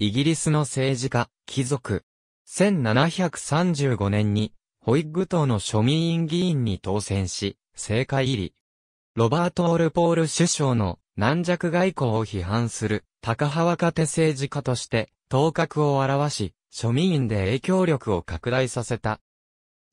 イギリスの政治家、貴族。1735年に、ホイッグ党の庶民院議員に当選し、政界入り。ロバート・オルポール首相の軟弱外交を批判する、高派若手政治家として、頭角を表し、庶民院で影響力を拡大させた。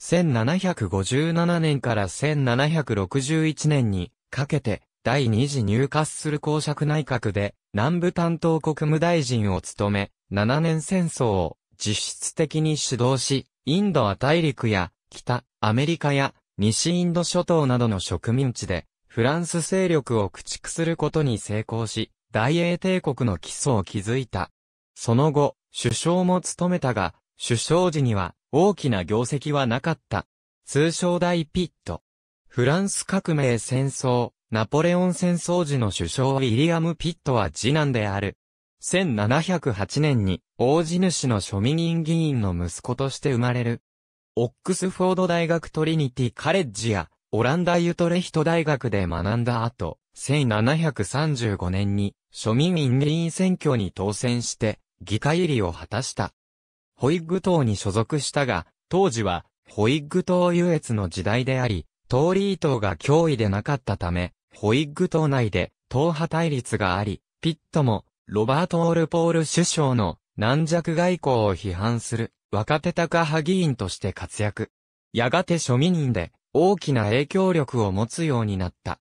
1757年から1761年にかけて、第2次入荷する公爵内閣で、南部担当国務大臣を務め、7年戦争を実質的に主導し、インドは大陸や北アメリカや西インド諸島などの植民地でフランス勢力を駆逐することに成功し、大英帝国の基礎を築いた。その後、首相も務めたが、首相時には大きな業績はなかった。通称大ピット。フランス革命戦争、ナポレオン戦争時の首相ウィリアム・ピットは次男である。1708年に、大地主の庶民院議員の息子として生まれる。オックスフォード大学トリニティカレッジや、オランダユトレヒト大学で学んだ後、1735年に、庶民院議員選挙に当選して、議会入りを果たした。ホイッグ党に所属したが、当時は、ホイッグ党優越の時代であり、トーリー党が脅威でなかったため、ホイッグ党内で党派対立があり、ピットもロバート・オルポール首相の軟弱外交を批判する若手高派議員として活躍。やがて庶民で大きな影響力を持つようになった。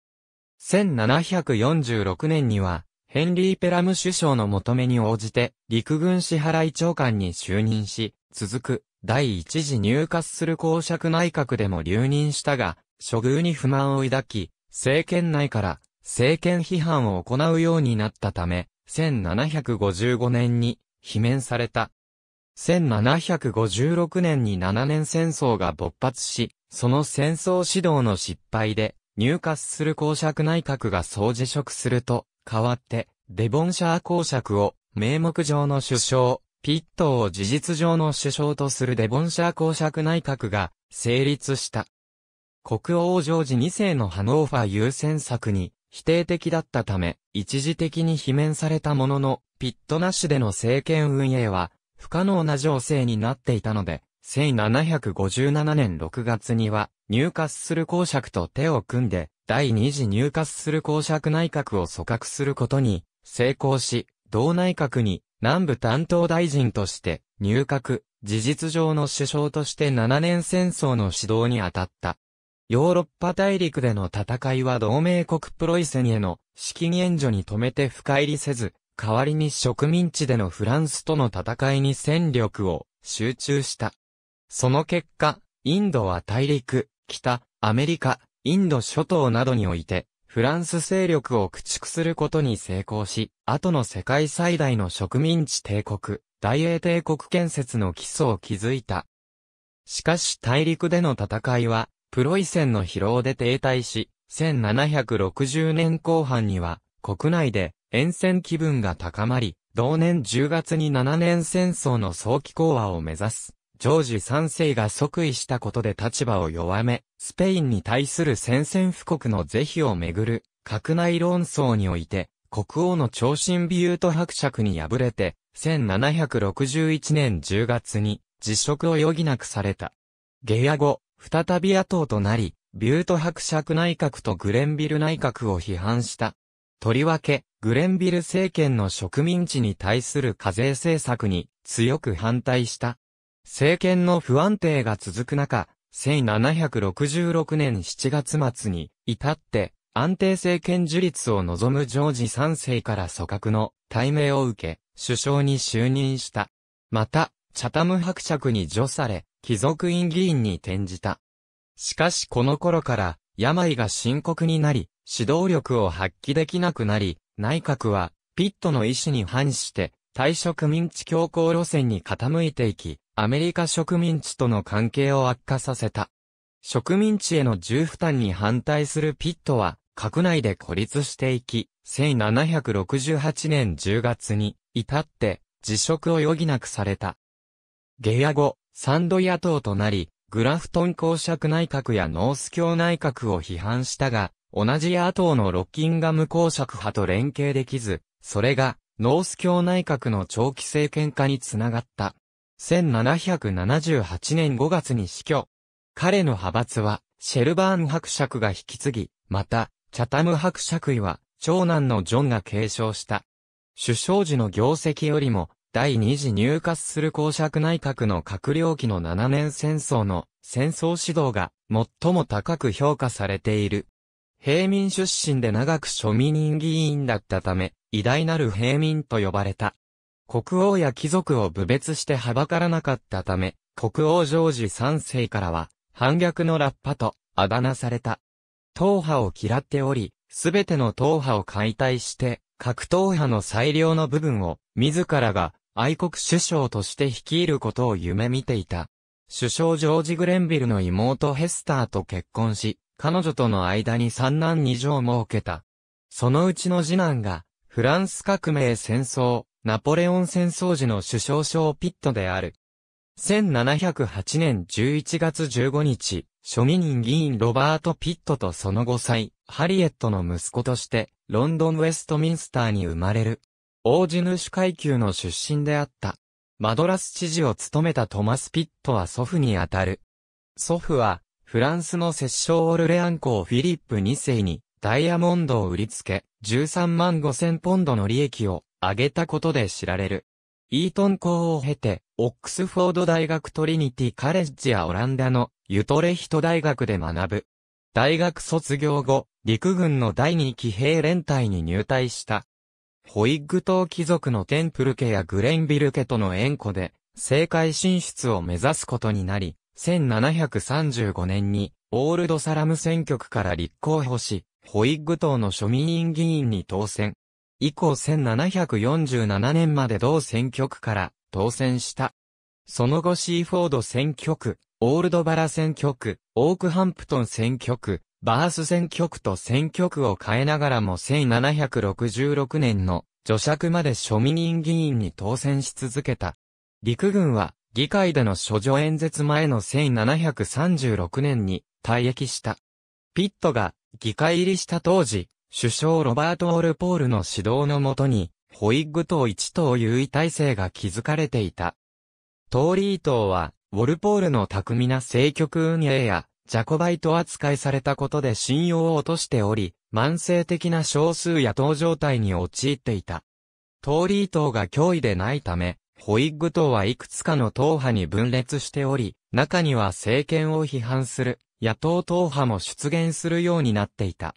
1746年には、ヘンリー・ペラム首相の求めに応じて、陸軍支払い長官に就任し、続く、第一次入閣する公爵内閣でも留任したが、処遇に不満を抱き、政権内から政権批判を行うようになったため、1755年に、罷免された。1756年に7年戦争が勃発し、その戦争指導の失敗で、入閣する公爵内閣が総辞職すると、代わって、デボンシャー公爵を、名目上の首相、ピットを事実上の首相とするデボンシャー公爵内閣が、成立した。国王ジョージ2世のハノーファー優先策に否定的だったため、一時的に罷免されたものの、ピットなしでの政権運営は、不可能な情勢になっていたので、1757年6月には、入閣する公爵と手を組んで、第二次入閣する公爵内閣を組閣することに成功し、同内閣に南部担当大臣として入閣、事実上の首相として7年戦争の指導に当たった。ヨーロッパ大陸での戦いは同盟国プロイセンへの資金援助に止めて深入りせず、代わりに植民地でのフランスとの戦いに戦力を集中した。その結果、インドは大陸、北、アメリカ、インド諸島などにおいて、フランス勢力を駆逐することに成功し、後の世界最大の植民地帝国、大英帝国建設の基礎を築いた。しかし大陸での戦いは、プロイセンの疲労で停滞し、1760年後半には、国内で沿線気分が高まり、同年10月に7年戦争の早期講和を目指す。ジョージ3世が即位したことで立場を弱め、スペインに対する宣戦布告の是非をめぐる、閣内論争において、国王の長身美優と伯爵に敗れて、1761年10月に辞職を余儀なくされた。下野語、再び野党となり、ビュート伯爵内閣とグレンビル内閣を批判した。とりわけ、グレンビル政権の植民地に対する課税政策に強く反対した。政権の不安定が続く中、1766年7月末に至って安定政権樹立を望むジョージ3世から組閣の対名を受け、首相に就任した。また、チャタム伯爵に除され、貴族院議員に転じた。しかしこの頃から、病が深刻になり、指導力を発揮できなくなり、内閣は、ピットの意思に反して、退職民地強硬路線に傾いていき、アメリカ植民地との関係を悪化させた。植民地への重負担に反対するピットは、閣内で孤立していき、1768年10月に、至って、辞職を余儀なくされた。下野後、サンド野党となり、グラフトン公爵内閣やノース教内閣を批判したが、同じ野党のロッキンガム公爵派と連携できず、それが、ノース教内閣の長期政権化につながった。1778年5月に死去。彼の派閥は、シェルバーン伯爵が引き継ぎ、また、チャタム伯爵位は、長男のジョンが継承した。首相時の業績よりも、第二次入荷する公爵内閣の閣僚期の7年戦争の戦争指導が最も高く評価されている。平民出身で長く庶民人議員だったため、偉大なる平民と呼ばれた。国王や貴族を部別してはばからなかったため、国王ジョージ3世からは、反逆のラッパとあだ名された。党派を嫌っており、すべての党派を解体して、各党派の最良の部分を、自らが愛国首相として率いることを夢見ていた。首相ジョージ・グレンビルの妹ヘスターと結婚し、彼女との間に三男二女を設けた。そのうちの次男が、フランス革命戦争、ナポレオン戦争時の首相賞ピットである。1708年11月15日、庶民人議員ロバート・ピットとその5歳、ハリエットの息子として、ロンドン・ウェストミンスターに生まれる。王子主階級の出身であった。マドラス知事を務めたトマス・ピットは祖父にあたる。祖父は、フランスの摂政オルレアン公フィリップ2世に、ダイヤモンドを売りつけ、13万5千ポンドの利益を上げたことで知られる。イートン校を経て、オックスフォード大学トリニティカレッジやオランダのユトレヒト大学で学ぶ。大学卒業後、陸軍の第二期兵連隊に入隊した。ホイッグ島貴族のテンプル家やグレンビル家との縁故で、政界進出を目指すことになり、1735年に、オールドサラム選挙区から立候補し、ホイッグ党の庶民院議員に当選。以降1747年まで同選挙区から当選した。その後シーフォード選挙区、オールドバラ選挙区、オークハンプトン選挙区、バース選挙区と選挙区を変えながらも1766年の除釈まで庶民人議員に当選し続けた。陸軍は議会での諸女演説前の1736年に退役した。ピットが議会入りした当時、首相ロバート・オルポールの指導のもとに、ホイッグ党一党優位体制が築かれていた。トーリー党は、ウォルポールの巧みな政局運営や、ジャコバイト扱いされたことで信用を落としており、慢性的な少数野党状態に陥っていた。トーリー党が脅威でないため、ホイッグ党はいくつかの党派に分裂しており、中には政権を批判する野党党派も出現するようになっていた。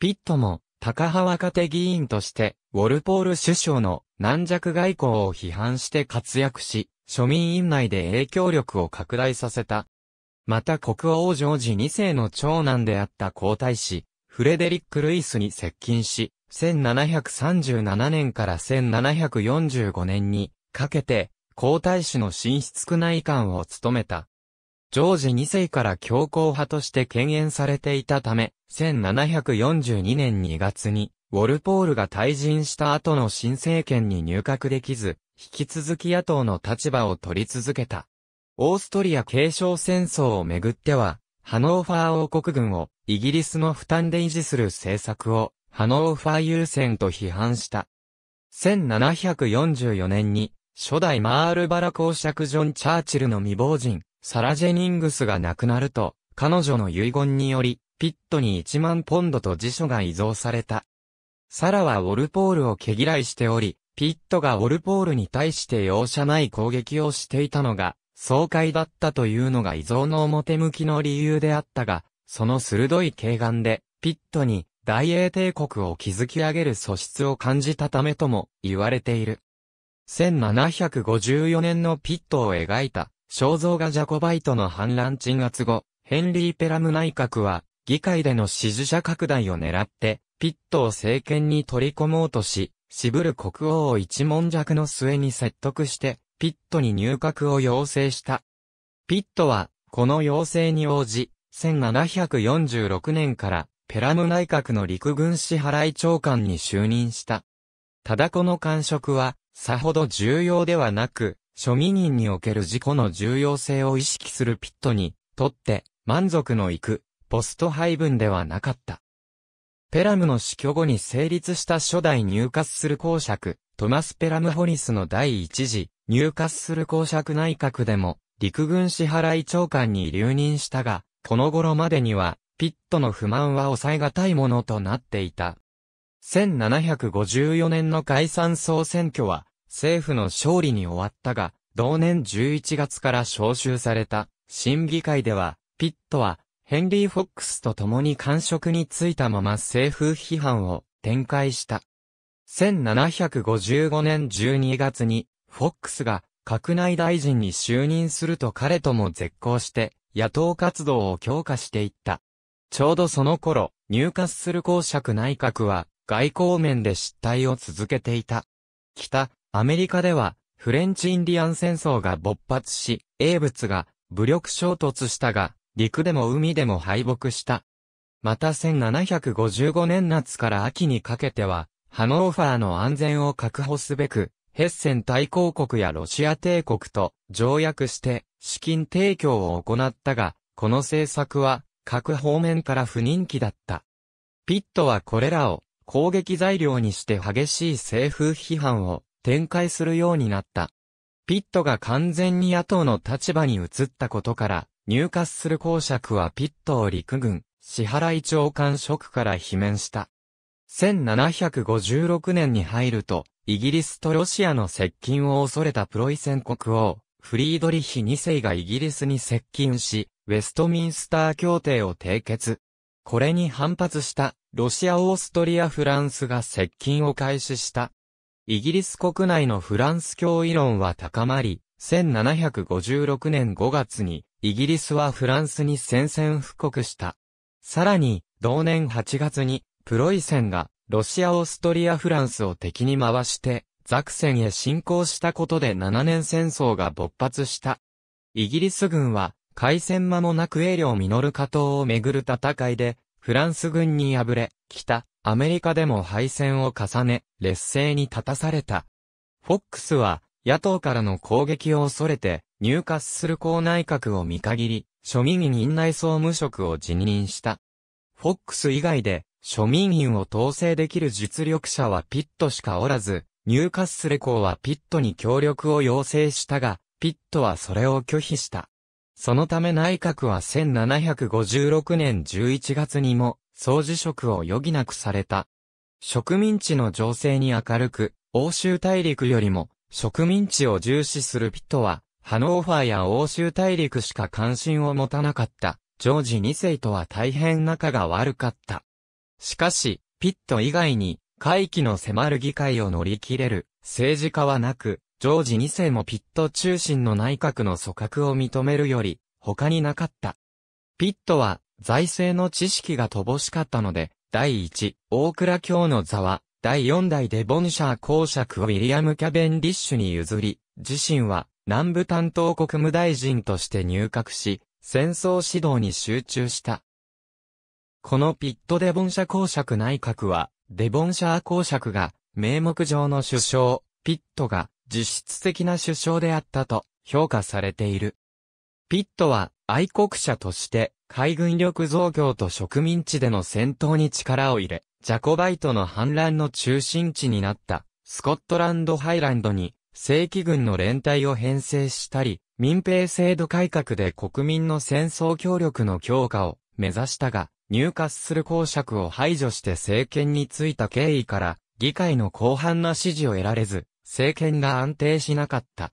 ピットも、高派若手議員として、ウォルポール首相の軟弱外交を批判して活躍し、庶民院内で影響力を拡大させた。また国王ジョージ2世の長男であった皇太子、フレデリック・ルイスに接近し、1737年から1745年にかけて皇太子の寝室区内官を務めた。ジョージ2世から強硬派として敬遠されていたため、1742年2月に、ウォルポールが退陣した後の新政権に入閣できず、引き続き野党の立場を取り続けた。オーストリア継承戦争をめぐっては、ハノーファー王国軍をイギリスの負担で維持する政策をハノーファー優先と批判した。1744年に初代マールバラ公爵ジョン・チャーチルの未亡人、サラ・ジェニングスが亡くなると、彼女の遺言により、ピットに1万ポンドと辞書が遺贈された。サラはウォルポールを毛嫌いしており、ピットがウォルポールに対して容赦ない攻撃をしていたのが爽快だったというのが遺像の表向きの理由であったが、その鋭い軽眼で、ピットに大英帝国を築き上げる素質を感じたためとも言われている。1754年のピットを描いた肖像画ジャコバイトの反乱鎮圧後、ヘンリー・ペラム内閣は議会での支持者拡大を狙って、ピットを政権に取り込もうとし、渋る国王を一文弱の末に説得して、ピットに入閣を要請した。ピットは、この要請に応じ、1746年からペラム内閣の陸軍支払い長官に就任した。ただこの官職は、さほど重要ではなく、庶民人における自己の重要性を意識するピットに、とって、満足のいく、ポスト配分ではなかった。ペラムの死去後に成立した初代入閣する公爵、トマス・ペラム・ホリスの第一次、入滑する公爵内閣でも、陸軍支払い長官に留任したが、この頃までには、ピットの不満は抑えがたいものとなっていた。1754年の解散総選挙は、政府の勝利に終わったが、同年11月から召集された、審議会では、ピットは、ヘンリー・フォックスと共に官職に就いたまま政府批判を展開した。1755年12月にフォックスが閣内大臣に就任すると彼とも絶交して、野党活動を強化していった。ちょうどその頃、ニューカッスル公爵内閣は、外交面で失態を続けていた。北、アメリカでは、フレンチインディアン戦争が勃発し、英仏が武力衝突したが、陸でも海でも敗北した。また1755年夏から秋にかけては、ハノーファーの安全を確保すべく、ヘッセン大公国やロシア帝国と条約して資金提供を行ったが、この政策は各方面から不人気だった。ピットはこれらを攻撃材料にして激しい政府批判を展開するようになった。ピットが完全に野党の立場に移ったことから、入閣する公爵はピットを陸軍、支払い長官職から罷免した。1756年に入ると、イギリスとロシアの接近を恐れたプロイセン国王、フリードリヒ2世がイギリスに接近し、ウェストミンスター協定を締結。これに反発した、ロシア・オーストリア・フランスが接近を開始した。イギリス国内のフランス教議論は高まり、1756年5月に、イギリスはフランスに宣戦布告した。さらに、同年8月に、プロイセンが、ロシア・オーストリア・フランスを敵に回して、ザクセンへ侵攻したことで7年戦争が勃発した。イギリス軍は、海戦間もなく栄領ミノル加島をめぐる戦いで、フランス軍に敗れ、北、アメリカでも敗戦を重ね、劣勢に立たされた。フォックスは、野党からの攻撃を恐れて、入荷する公内閣を見限り、庶民院内総務職を辞任した。フォックス以外で、庶民員を統制できる実力者はピットしかおらず、ニューカッスル公はピットに協力を要請したが、ピットはそれを拒否した。そのため内閣は1756年11月にも、総辞職を余儀なくされた。植民地の情勢に明るく、欧州大陸よりも、植民地を重視するピットは、ハノーファーや欧州大陸しか関心を持たなかった。ジョージ2世とは大変仲が悪かった。しかし、ピット以外に、会期の迫る議会を乗り切れる、政治家はなく、ジョージ2世もピット中心の内閣の組閣を認めるより、他になかった。ピットは、財政の知識が乏しかったので、第1、大倉卿の座は、第4代デボンシャー公爵をウィリアム・キャベンディッシュに譲り、自身は、南部担当国務大臣として入閣し、戦争指導に集中した。このピットデボン社公爵内閣は、デボンシャ公爵が、名目上の首相、ピットが、実質的な首相であったと、評価されている。ピットは、愛国者として、海軍力増強と植民地での戦闘に力を入れ、ジャコバイトの反乱の中心地になった、スコットランドハイランドに、正規軍の連帯を編成したり、民兵制度改革で国民の戦争協力の強化を目指したが、入滑する公爵を排除して政権についた経緯から、議会の広範な支持を得られず、政権が安定しなかった。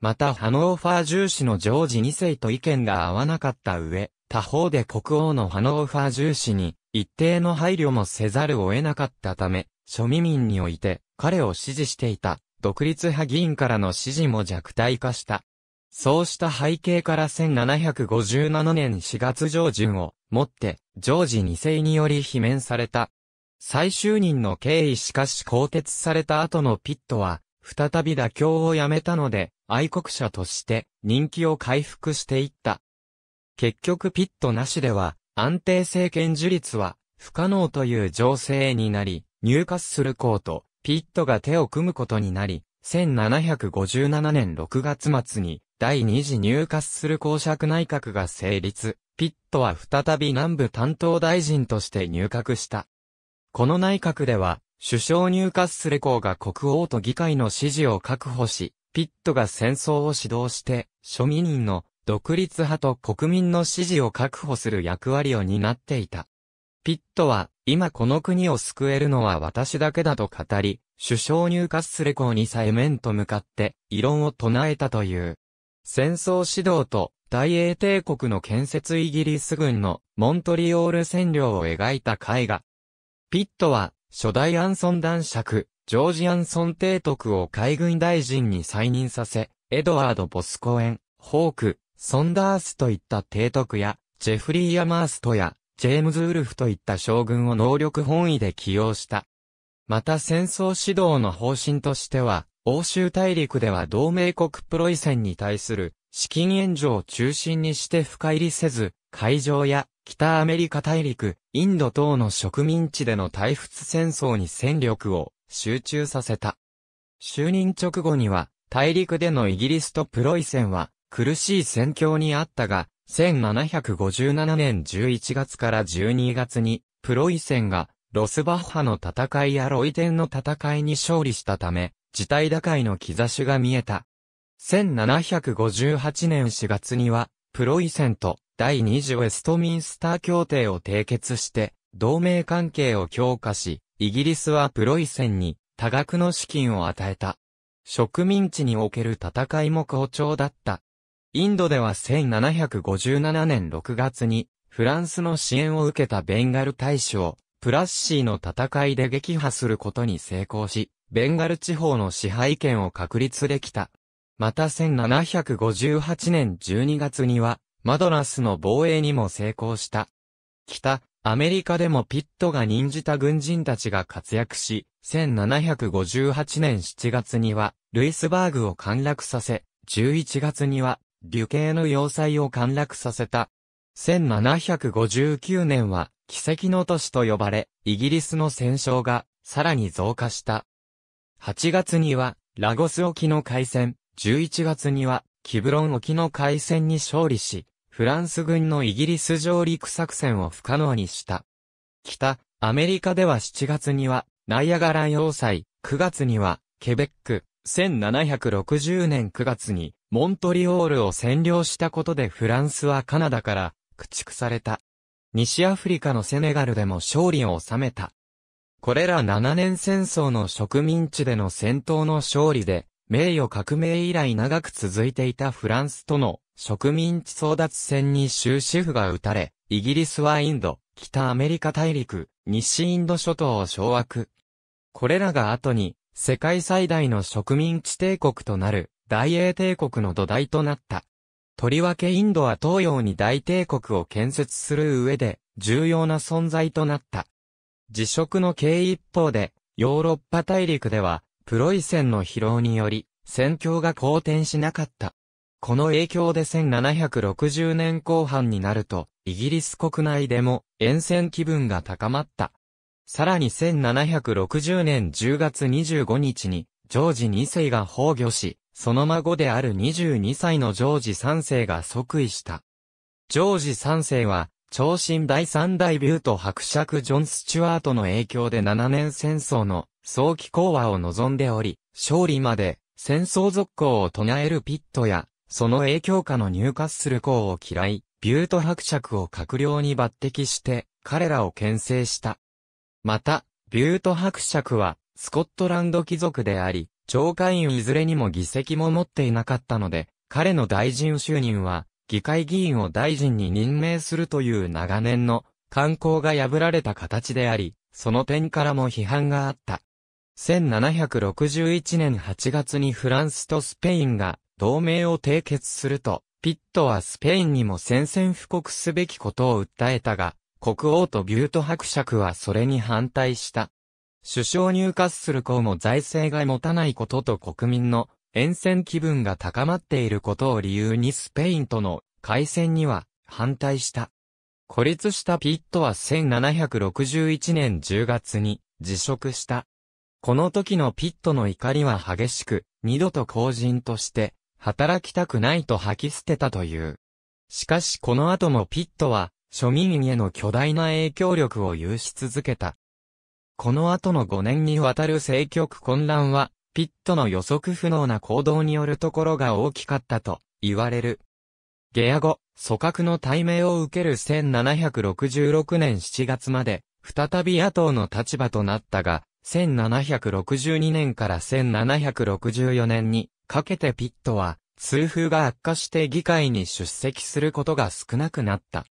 またハノーファー重視のジョージ2世と意見が合わなかった上、他方で国王のハノーファー重視に一定の配慮もせざるを得なかったため、庶民民において彼を支持していた独立派議員からの支持も弱体化した。そうした背景から1757年4月上旬をもって、ジョージ2世により罷免された。最終任の経緯しかし更迭された後のピットは、再び妥協をやめたので、愛国者として人気を回復していった。結局ピットなしでは、安定政権樹立は不可能という情勢になり、入荷するコート、ピットが手を組むことになり、1757年6月末に第二次入荷する公爵内閣が成立。ピットは再び南部担当大臣として入閣した。この内閣では、首相ニューカッス公が国王と議会の支持を確保し、ピットが戦争を指導して、庶民人の独立派と国民の支持を確保する役割を担っていた。ピットは、今この国を救えるのは私だけだと語り、首相ニューカッス公にさえ面と向かって、異論を唱えたという。戦争指導と大英帝国の建設イギリス軍のモントリオール占領を描いた絵画。ピットは、初代アンソン男爵、ジョージ・アンソン提督を海軍大臣に再任させ、エドワード・ボスコエン、ホーク、ソンダースといった提督や、ジェフリー・アマーストや、ジェームズ・ウルフといった将軍を能力本位で起用した。また戦争指導の方針としては、欧州大陸では同盟国プロイセンに対する資金援助を中心にして深入りせず、海上や北アメリカ大陸、インド等の植民地での退仏戦争に戦力を集中させた。就任直後には、大陸でのイギリスとプロイセンは苦しい戦況にあったが、1757年11月から12月に、プロイセンがロスバッハの戦いやロイテンの戦いに勝利したため、事態打開の兆しが見えた。1758年4月には、プロイセンと第二次ウェストミンスター協定を締結して、同盟関係を強化し、イギリスはプロイセンに多額の資金を与えた。植民地における戦いも好調だった。インドでは1757年6月に、フランスの支援を受けたベンガル大使を、プラッシーの戦いで撃破することに成功し、ベンガル地方の支配権を確立できた。また1758年12月には、マドラスの防衛にも成功した。北、アメリカでもピットが任じた軍人たちが活躍し、1758年7月には、ルイスバーグを陥落させ、11月には、デュケーヌ要塞を陥落させた。1759年は、奇跡の都市と呼ばれ、イギリスの戦勝が、さらに増加した。8月には、ラゴス沖の海戦、11月には、キブロン沖の海戦に勝利し、フランス軍のイギリス上陸作戦を不可能にした。北、アメリカでは7月には、ナイアガラ要塞、9月には、ケベック、1760年9月に、モントリオールを占領したことでフランスはカナダから、駆逐された。西アフリカのセネガルでも勝利を収めた。これら7年戦争の植民地での戦闘の勝利で、名誉革命以来長く続いていたフランスとの植民地争奪戦に終止符が打たれ、イギリスはインド、北アメリカ大陸、西インド諸島を掌握。これらが後に、世界最大の植民地帝国となる、大英帝国の土台となった。とりわけインドは東洋に大帝国を建設する上で、重要な存在となった。辞職の経緯一方で、ヨーロッパ大陸では、プロイセンの疲労により、戦況が好転しなかった。この影響で1760年後半になると、イギリス国内でも、沿線気分が高まった。さらに1760年10月25日に、ジョージ2世が崩御し、その孫である22歳のジョージ3世が即位した。ジョージ3世は、長身第3代ビューと伯爵ジョン・スチュワートの影響で7年戦争の早期講和を望んでおり、勝利まで戦争続行を唱えるピットや、その影響下の入荷する校を嫌い、ビュート伯爵を閣僚に抜擢して、彼らを牽制した。また、ビュート伯爵は、スコットランド貴族であり、上下院いずれにも議席も持っていなかったので、彼の大臣就任は、議会議員を大臣に任命するという長年の慣行が破られた形であり、その点からも批判があった。1761年8月にフランスとスペインが同盟を締結すると、ピットはスペインにも宣戦布告すべきことを訴えたが、国王とビュート伯爵はそれに反対した。首相入荷する公も財政が持たないことと国民の沿線気分が高まっていることを理由にスペインとの海戦には反対した。孤立したピットは1761年10月に辞職した。この時のピットの怒りは激しく、二度と後人として、働きたくないと吐き捨てたという。しかしこの後もピットは、庶民への巨大な影響力を有し続けた。この後の5年にわたる政局混乱は、ピットの予測不能な行動によるところが大きかったと言われる。ゲ野後、組閣の対面を受ける1766年7月まで、再び野党の立場となったが、1762年から1764年にかけてピットは、通風が悪化して議会に出席することが少なくなった。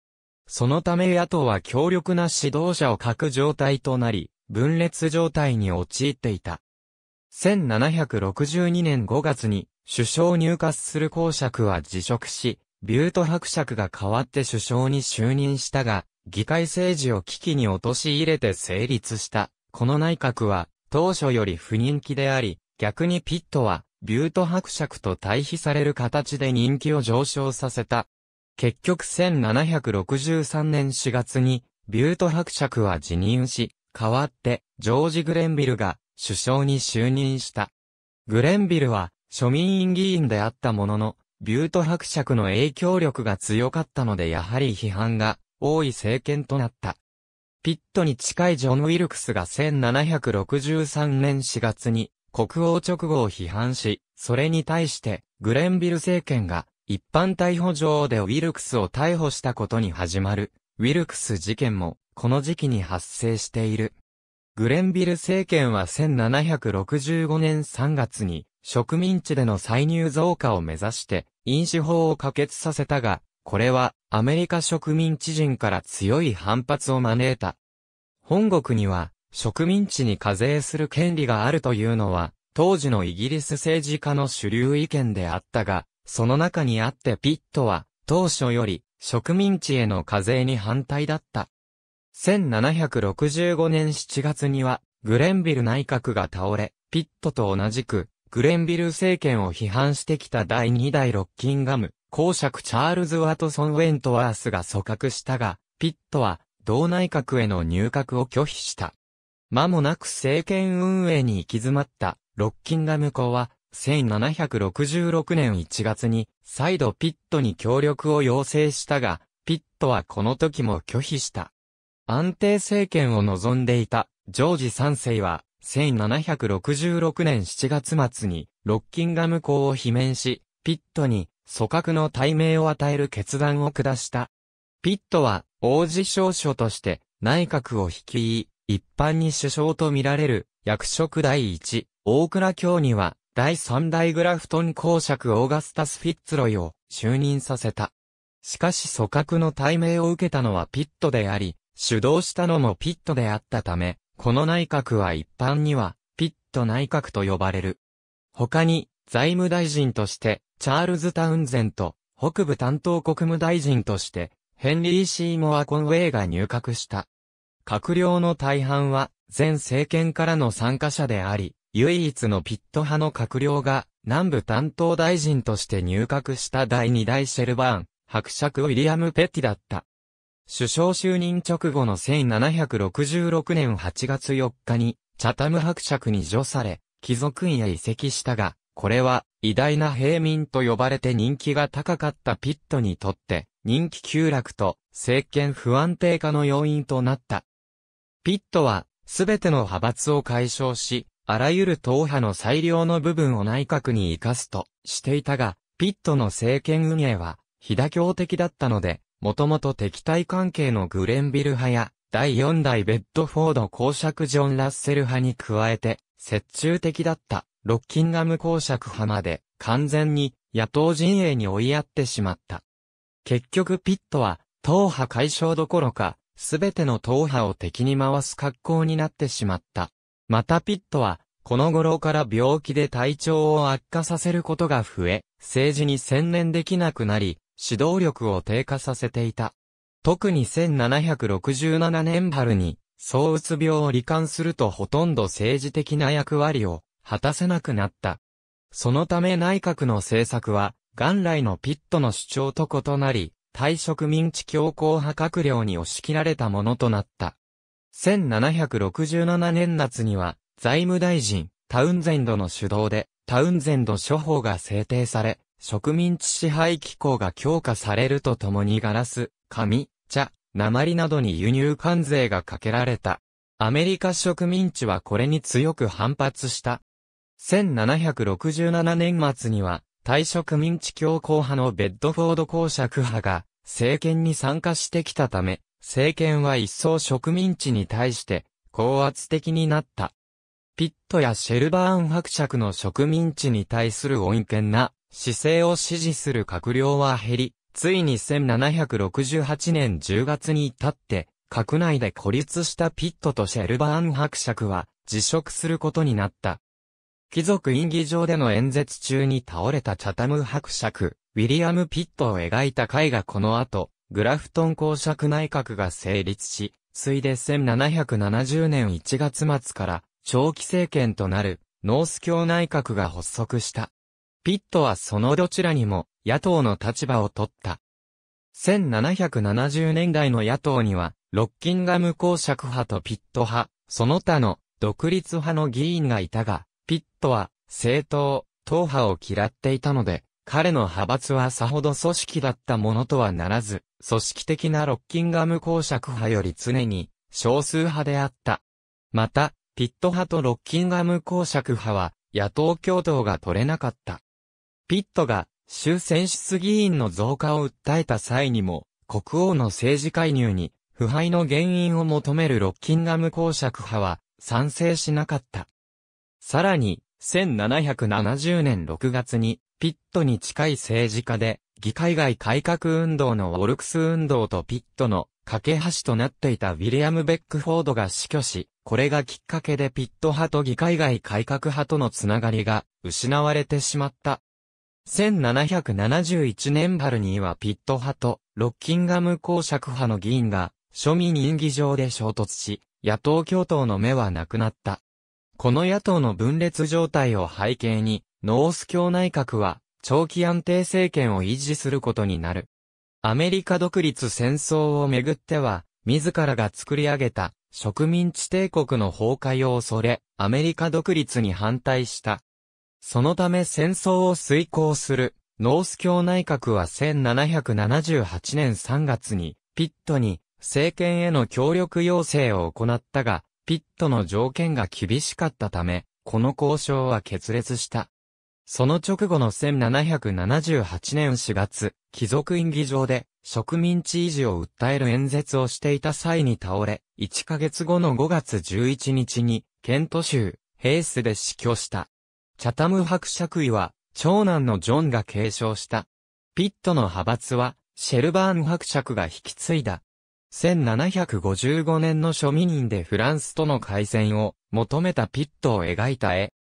そのため野党は強力な指導者を欠く状態となり、分裂状態に陥っていた。1762年5月に首相入閣する公爵は辞職し、ビュート伯爵が代わって首相に就任したが、議会政治を危機に陥れて成立した。この内閣は当初より不人気であり、逆にピットはビュート伯爵と対比される形で人気を上昇させた。結局1763年4月にビュート伯爵は辞任し、代わってジョージ・グレンビルが首相に就任した。グレンビルは庶民院議員であったものの、ビュート伯爵の影響力が強かったのでやはり批判が多い政権となった。ピットに近いジョン・ウィルクスが1763年4月に国王直後を批判し、それに対してグレンビル政権が一般逮捕状でウィルクスを逮捕したことに始まるウィルクス事件もこの時期に発生している。グレンビル政権は1765年3月に植民地での歳入増加を目指して飲酒法を可決させたが、これはアメリカ植民地人から強い反発を招いた。本国には植民地に課税する権利があるというのは当時のイギリス政治家の主流意見であったが、その中にあってピットは当初より植民地への課税に反対だった。1765年7月にはグレンビル内閣が倒れ、ピットと同じくグレンビル政権を批判してきた第2代ロッキンガム公爵チャールズ・ワトソン・ウェントワースが組閣したが、ピットは、同内閣への入閣を拒否した。間もなく政権運営に行き詰まった、ロッキンガム校は、1766年1月に、再度ピットに協力を要請したが、ピットはこの時も拒否した。安定政権を望んでいた、ジョージ3世は、1766年7月末に、ロッキンガム校を罷免し、ピットに、組閣の対名を与える決断を下した。ピットは、王子少将として内閣を率い、一般に首相と見られる役職第一、大倉教には、第三代グラフトン公爵オーガスタス・フィッツロイを就任させた。しかし組閣の対名を受けたのはピットであり、主導したのもピットであったため、この内閣は一般には、ピット内閣と呼ばれる。他に、財務大臣として、チャールズ・タウンゼント、北部担当国務大臣として、ヘンリー・シーモア・コンウェイが入閣した。閣僚の大半は、前政権からの参加者であり、唯一のピット派の閣僚が、南部担当大臣として入閣した第二代シェルバーン、伯爵ウィリアム・ペティだった。首相就任直後の1766年8月4日に、チャタム伯爵に除され、貴族院へ移籍したが、これは、偉大な平民と呼ばれて人気が高かったピットにとって、人気急落と政権不安定化の要因となった。ピットは、すべての派閥を解消し、あらゆる党派の最良の部分を内閣に生かすとしていたが、ピットの政権運営は、非妥協的だったので、もともと敵対関係のグレンビル派や、第4代ベッドフォード公爵ジョン・ラッセル派に加えて、折衷的だった。ロッキンガム公爵派まで完全に野党陣営に追いやってしまった。結局ピットは党派解消どころか、すべての党派を敵に回す格好になってしまった。またピットは、この頃から病気で体調を悪化させることが増え、政治に専念できなくなり、指導力を低下させていた。特に1767年春に、躁うつ病を罹患するとほとんど政治的な役割を果たせなくなった。そのため内閣の政策は、元来のピットの主張と異なり、対植民地強硬派閣僚に押し切られたものとなった。1767年夏には、財務大臣、タウンゼンドの主導で、タウンゼンド処方が制定され、植民地支配機構が強化されるとともにガラス、紙、茶、鉛などに輸入関税がかけられた。アメリカ植民地はこれに強く反発した。1767年末には、大植民地強硬派のベッドフォード公爵派が、政権に参加してきたため、政権は一層植民地に対して、高圧的になった。ピットやシェルバーン伯爵の植民地に対する恩恵な姿勢を支持する閣僚は減り、ついに1768年10月に至って、閣内で孤立したピットとシェルバーン伯爵は辞職することになった。貴族演技場での演説中に倒れたチャタム伯爵、ウィリアム・ピットを描いた絵画この後、グラフトン公爵内閣が成立し、ついで1770年1月末から長期政権となるノース教内閣が発足した。ピットはそのどちらにも野党の立場を取った。1770年代の野党には、ロッキンガム公爵派とピット派、その他の独立派の議員がいたが、ピットは、政党、党派を嫌っていたので、彼の派閥はさほど組織だったものとはならず、組織的なロッキンガム公爵派より常に少数派であった。また、ピット派とロッキンガム公爵派は野党共闘が取れなかった。ピットが州選出議員の増加を訴えた際にも、国王の政治介入に腐敗の原因を求めるロッキンガム公爵派は賛成しなかった。さらに、1770年6月に、ピットに近い政治家で、議会外改革運動のウォルクス運動とピットの架け橋となっていたウィリアム・ベックフォードが死去し、これがきっかけでピット派と議会外改革派とのつながりが失われてしまった。1771年春にはピット派とロッキンガム公爵派の議員が庶民議場で衝突し、野党共闘の目はなくなった。この野党の分裂状態を背景に、ノース教内閣は長期安定政権を維持することになる。アメリカ独立戦争をめぐっては、自らが作り上げた植民地帝国の崩壊を恐れ、アメリカ独立に反対した。そのため戦争を遂行する、ノース教内閣は1778年3月に、ピットに政権への協力要請を行ったが、ピットの条件が厳しかったため、この交渉は決裂した。その直後の1778年4月、貴族院議場で植民地維持を訴える演説をしていた際に倒れ、1ヶ月後の5月11日に、ケント州、ヘースで死去した。チャタム伯爵位は、長男のジョンが継承した。ピットの派閥は、シェルバーン伯爵が引き継いだ。1755年の庶民人でフランスとの開戦を求めたピットを描いた絵。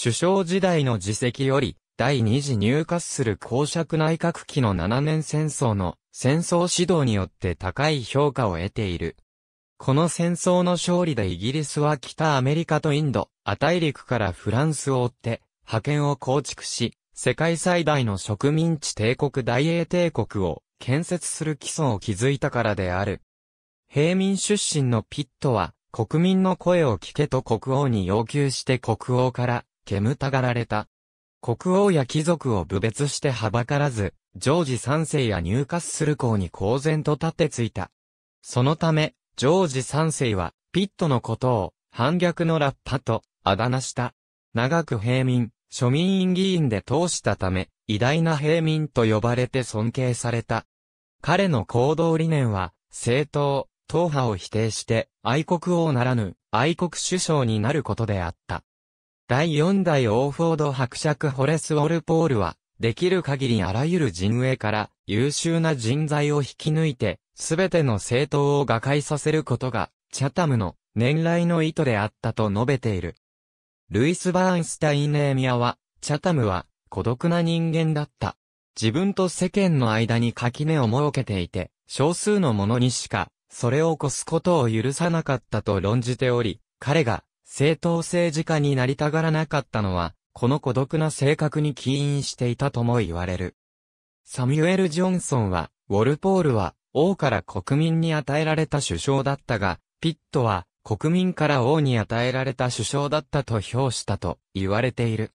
首相時代の自責より、第二次入荷する公爵内閣期の7年戦争の戦争指導によって高い評価を得ている。この戦争の勝利でイギリスは北アメリカとインド、ア大陸からフランスを追って、覇権を構築し、世界最大の植民地帝国大英帝国を建設する基礎を築いたからである。平民出身のピットは、国民の声を聞けと国王に要求して国王から、煙たがられた。国王や貴族を侮蔑してはばからず、ジョージ3世や入荷する校に公然と立てついた。そのため、ジョージ3世は、ピットのことを、反逆のラッパと、あだ名した。長く平民、庶民院議員で通したため、偉大な平民と呼ばれて尊敬された。彼の行動理念は、政党、党派を否定して、愛国王ならぬ、愛国首相になることであった。第四代オーフォード伯爵ホレス・ウォルポールは、できる限りあらゆる陣営から優秀な人材を引き抜いて、すべての政党を瓦解させることが、チャタムの年来の意図であったと述べている。ルイス・バーンスタイン・エミアは、チャタムは孤独な人間だった。自分と世間の間に垣根を設けていて、少数の者にしか、それを起こすことを許さなかったと論じており、彼が、正当政治家になりたがらなかったのは、この孤独な性格に起因していたとも言われる。サミュエル・ジョンソンは、ウォルポールは、王から国民に与えられた首相だったが、ピットは、国民から王に与えられた首相だったと評したと言われている。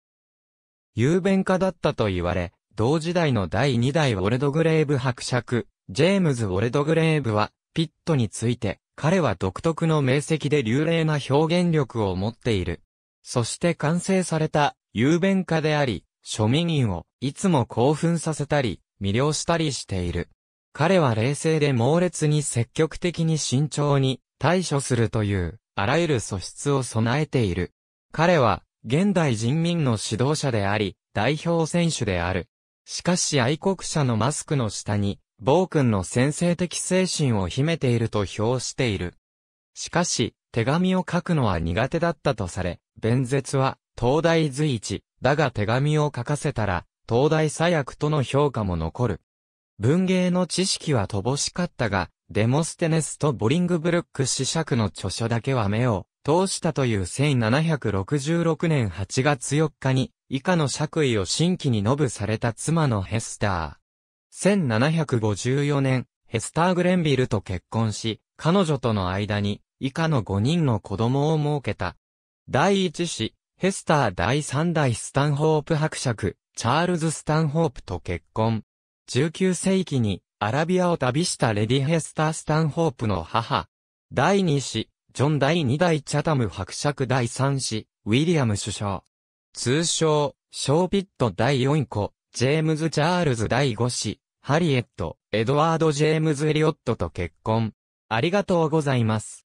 雄弁家だったと言われ、同時代の第2代オレドグレーブ伯爵、ジェームズ・オレドグレーブは、ピットについて、彼は独特の名跡で流麗な表現力を持っている。そして完成された、雄弁家であり、庶民員を、いつも興奮させたり、魅了したりしている。彼は冷静で猛烈に積極的に慎重に対処するという、あらゆる素質を備えている。彼は、現代人民の指導者であり、代表選手である。しかし愛国者のマスクの下に、暴君の先制的精神を秘めていると評している。しかし、手紙を書くのは苦手だったとされ、弁舌は、東大随一、だが手紙を書かせたら、東大最悪との評価も残る。文芸の知識は乏しかったが、デモステネスとボリングブルック子爵の著書だけは目を通したという1766年8月4日に、以下の爵位を新規にノブされた妻のヘスター。1754年、ヘスター・グレンビルと結婚し、彼女との間に、以下の5人の子供を設けた。第1子、ヘスター第3代スタンホープ伯爵、チャールズ・スタンホープと結婚。19世紀に、アラビアを旅したレディ・ヘスター・スタンホープの母。第2子、ジョン第2代チャタム伯爵第3子、ウィリアム首相。通称、ショーピット第4子、ジェームズ・チャールズ第5子、ハリエット、エドワード・ジェームズ・エリオットと結婚。ありがとうございます。